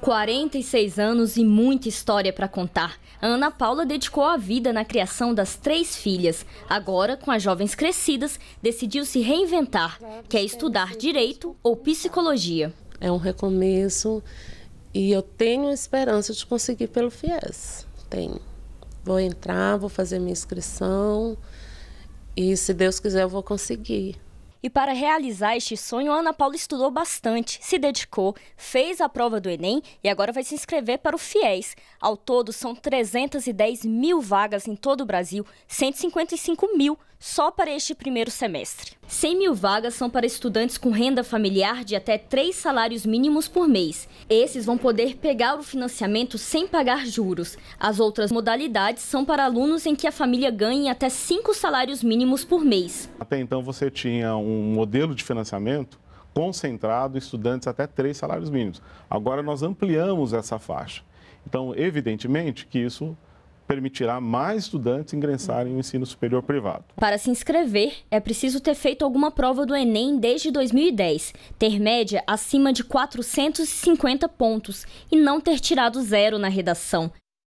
46 anos e muita história para contar. A Ana Paula dedicou a vida na criação das três filhas. Agora, com as jovens crescidas, decidiu se reinventar, que é estudar direito ou psicologia. É um recomeço e eu tenho a esperança de conseguir pelo FIES. Tenho. Vou entrar, vou fazer minha inscrição e se Deus quiser eu vou conseguir. E para realizar este sonho, Ana Paula estudou bastante, se dedicou, fez a prova do Enem e agora vai se inscrever para o FIES. Ao todo, são 310 mil vagas em todo o Brasil, 155 mil só para este primeiro semestre. 100 mil vagas são para estudantes com renda familiar de até três salários mínimos por mês. Esses vão poder pegar o financiamento sem pagar juros. As outras modalidades são para alunos em que a família ganhe até cinco salários mínimos por mês. Até então você tinha um modelo de financiamento concentrado em estudantes até três salários mínimos. Agora nós ampliamos essa faixa. Então, evidentemente que isso permitirá mais estudantes ingressarem no ensino superior privado. Para se inscrever, é preciso ter feito alguma prova do Enem desde 2010, ter média acima de 450 pontos e não ter tirado zero na redação.